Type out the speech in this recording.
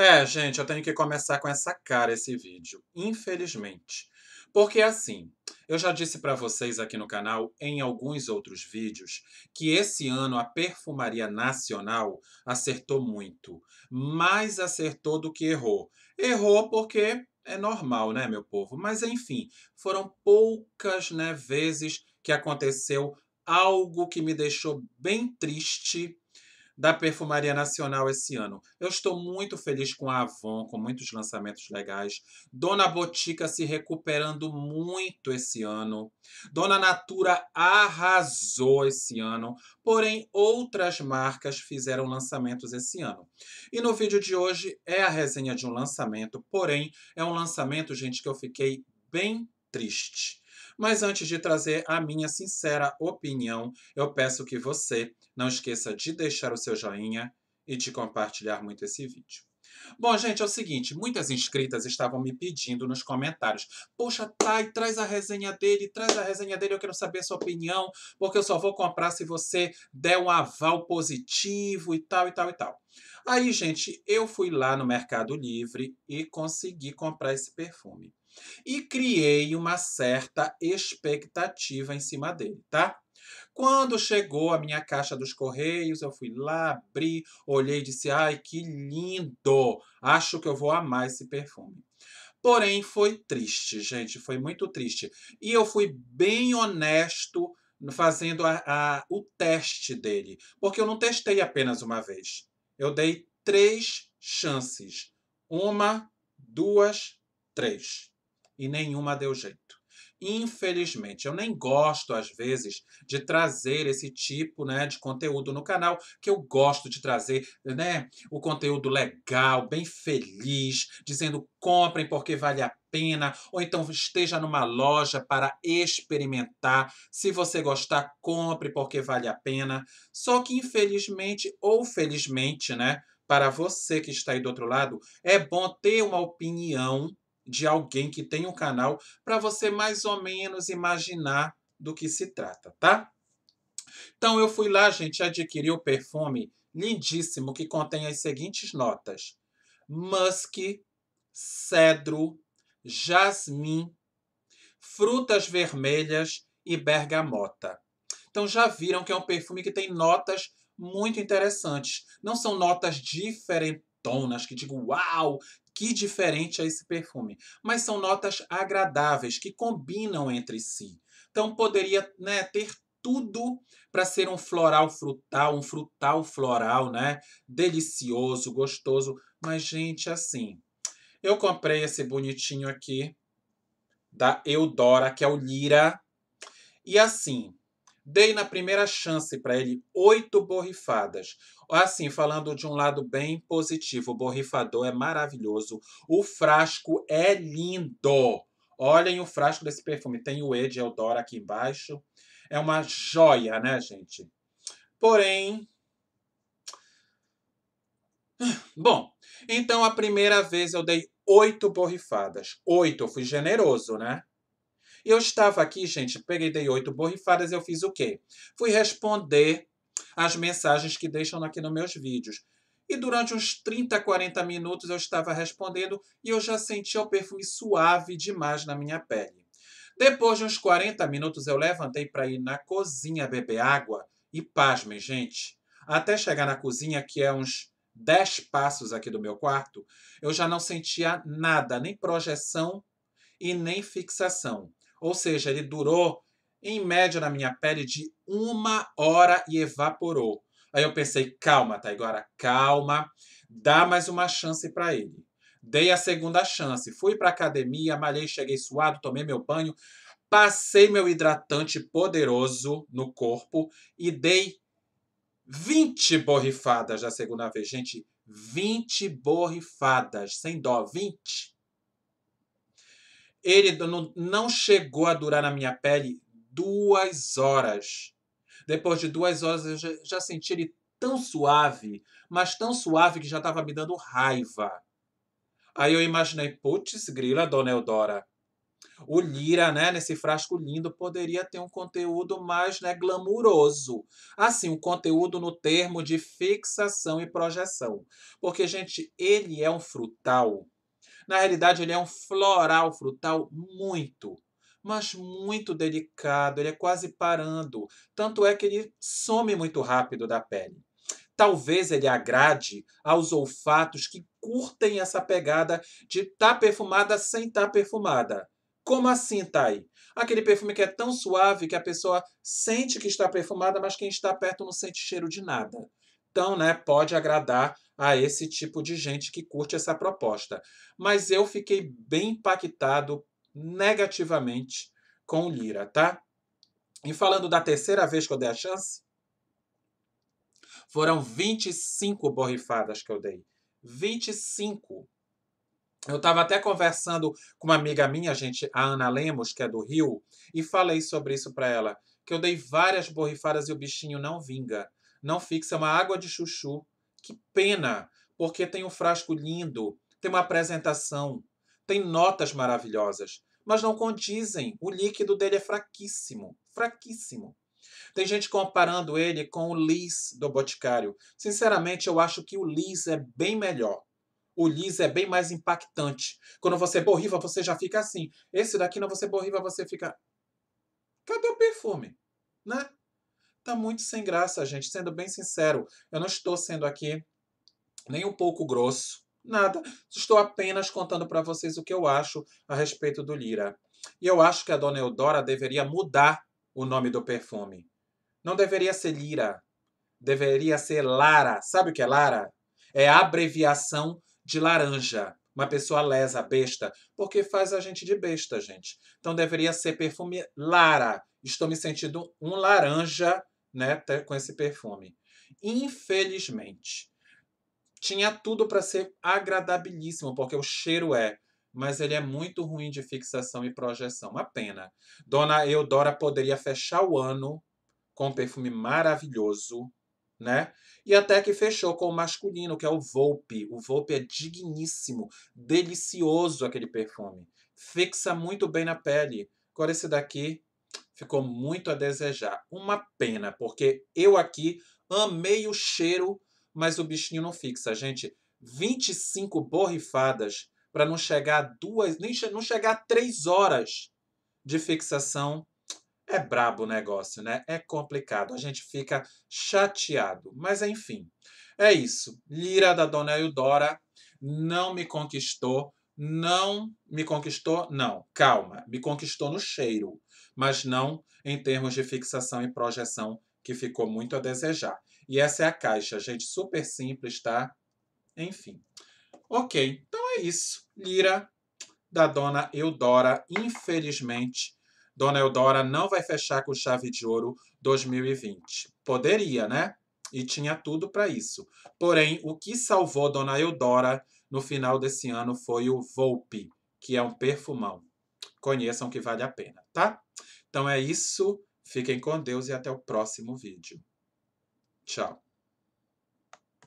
É, gente, eu tenho que começar com essa cara esse vídeo, infelizmente. Porque assim, eu já disse para vocês aqui no canal em alguns outros vídeos que esse ano a perfumaria nacional acertou muito, mais acertou do que errou. Errou porque é normal, né, meu povo? Mas enfim, foram poucas, né, vezes que aconteceu algo que me deixou bem triste da Perfumaria Nacional esse ano. Eu estou muito feliz com a Avon, com muitos lançamentos legais. Dona Botica se recuperando muito esse ano. Dona Natura arrasou esse ano. Porém, outras marcas fizeram lançamentos esse ano. E no vídeo de hoje é a resenha de um lançamento. Porém, é um lançamento, gente, que eu fiquei bem triste. Mas antes de trazer a minha sincera opinião, eu peço que você não esqueça de deixar o seu joinha e de compartilhar muito esse vídeo. Bom, gente, é o seguinte, muitas inscritas estavam me pedindo nos comentários, poxa, Thay, traz a resenha dele, traz a resenha dele, eu quero saber a sua opinião, porque eu só vou comprar se você der um aval positivo e tal, e tal, e tal. Aí, gente, eu fui lá no Mercado Livre e consegui comprar esse perfume. E criei uma certa expectativa em cima dele, tá? Quando chegou a minha caixa dos correios, eu fui lá, abri, olhei e disse: "Ai, que lindo! Acho que eu vou amar esse perfume". Porém, foi triste, gente, foi muito triste. E eu fui bem honesto fazendo a, a, o teste dele, porque eu não testei apenas uma vez. Eu dei três chances: uma, duas, três. E nenhuma deu jeito. Infelizmente, eu nem gosto, às vezes, de trazer esse tipo né, de conteúdo no canal, que eu gosto de trazer né, o conteúdo legal, bem feliz, dizendo comprem porque vale a pena, ou então esteja numa loja para experimentar. Se você gostar, compre porque vale a pena. Só que, infelizmente ou felizmente, né, para você que está aí do outro lado, é bom ter uma opinião de alguém que tem um canal para você mais ou menos imaginar do que se trata, tá? Então eu fui lá, gente, adquiri o perfume lindíssimo que contém as seguintes notas: musk, cedro, jasmim, frutas vermelhas e bergamota. Então já viram que é um perfume que tem notas muito interessantes. Não são notas diferentonas que digo, uau, que diferente é esse perfume. Mas são notas agradáveis, que combinam entre si. Então poderia né, ter tudo para ser um floral frutal, um frutal floral, né? Delicioso, gostoso. Mas, gente, assim, eu comprei esse bonitinho aqui da Eudora, que é o Lira. E assim, Dei na primeira chance para ele oito borrifadas. Assim, falando de um lado bem positivo, o borrifador é maravilhoso, o frasco é lindo. Olhem o frasco desse perfume, tem o E de Eudora aqui embaixo. É uma joia, né, gente? Porém, Bom, então a primeira vez eu dei oito borrifadas. Oito, eu fui generoso, né? Eu estava aqui, gente, peguei, dei oito borrifadas, eu fiz o quê? Fui responder as mensagens que deixam aqui nos meus vídeos. E durante uns 30, 40 minutos eu estava respondendo e eu já sentia o perfume suave demais na minha pele. Depois de uns 40 minutos eu levantei para ir na cozinha beber água e pasmem, gente. Até chegar na cozinha, que é uns 10 passos aqui do meu quarto, eu já não sentia nada, nem projeção e nem fixação. Ou seja, ele durou em média na minha pele de uma hora e evaporou. Aí eu pensei, calma, agora tá, calma, dá mais uma chance para ele. Dei a segunda chance, fui para academia, malhei, cheguei suado, tomei meu banho, passei meu hidratante poderoso no corpo e dei 20 borrifadas da segunda vez. Gente, 20 borrifadas, sem dó, 20. Ele não chegou a durar na minha pele duas horas. Depois de duas horas, eu já, já senti ele tão suave, mas tão suave que já estava me dando raiva. Aí eu imaginei, putz, grila, dona Eudora. O Lira, né, nesse frasco lindo, poderia ter um conteúdo mais né, glamuroso. Assim, um conteúdo no termo de fixação e projeção. Porque, gente, ele é um frutal na realidade, ele é um floral frutal muito, mas muito delicado, ele é quase parando, tanto é que ele some muito rápido da pele. Talvez ele agrade aos olfatos que curtem essa pegada de tá perfumada sem tá perfumada. Como assim, Thay? Aquele perfume que é tão suave que a pessoa sente que está perfumada, mas quem está perto não sente cheiro de nada. Então, né, pode agradar a esse tipo de gente que curte essa proposta. Mas eu fiquei bem impactado negativamente com o Lira, tá? E falando da terceira vez que eu dei a chance, foram 25 borrifadas que eu dei. 25. Eu estava até conversando com uma amiga minha, gente, a Ana Lemos, que é do Rio, e falei sobre isso para ela, que eu dei várias borrifadas e o bichinho não vinga não fixa, é uma água de chuchu. Que pena, porque tem um frasco lindo, tem uma apresentação, tem notas maravilhosas, mas não condizem. O líquido dele é fraquíssimo, fraquíssimo. Tem gente comparando ele com o Liz do Boticário. Sinceramente, eu acho que o Liz é bem melhor. O Liz é bem mais impactante. Quando você borrifa, você já fica assim. Esse daqui não você borrifa, você fica. Cadê o perfume? Né? Tá muito sem graça, gente. Sendo bem sincero, eu não estou sendo aqui nem um pouco grosso. Nada. Estou apenas contando para vocês o que eu acho a respeito do Lira. E eu acho que a dona Eudora deveria mudar o nome do perfume. Não deveria ser Lira. Deveria ser Lara. Sabe o que é Lara? É a abreviação de laranja. Uma pessoa lesa, besta. Porque faz a gente de besta, gente. Então deveria ser perfume Lara. Estou me sentindo um laranja né, com esse perfume. Infelizmente, tinha tudo para ser agradabilíssimo, porque o cheiro é, mas ele é muito ruim de fixação e projeção. Uma pena. Dona Eudora poderia fechar o ano com um perfume maravilhoso, né? E até que fechou com o masculino, que é o Volpe. O Volpe é digníssimo, delicioso aquele perfume. Fixa muito bem na pele. Agora esse daqui ficou muito a desejar. Uma pena, porque eu aqui amei o cheiro, mas o bichinho não fixa, gente. 25 borrifadas para não chegar a duas, nem não chegar a três horas de fixação. É brabo o negócio, né? É complicado. A gente fica chateado. Mas enfim, é isso. Lira da Dona Eudora não me conquistou não me conquistou, não. Calma, me conquistou no cheiro, mas não em termos de fixação e projeção, que ficou muito a desejar. E essa é a caixa, gente, super simples, tá? Enfim. Ok, então é isso. Lira da dona Eudora, infelizmente. Dona Eudora não vai fechar com chave de ouro 2020. Poderia, né? e tinha tudo para isso. Porém, o que salvou Dona Eudora no final desse ano foi o Volpe, que é um perfumão. Conheçam que vale a pena, tá? Então é isso. Fiquem com Deus e até o próximo vídeo. Tchau.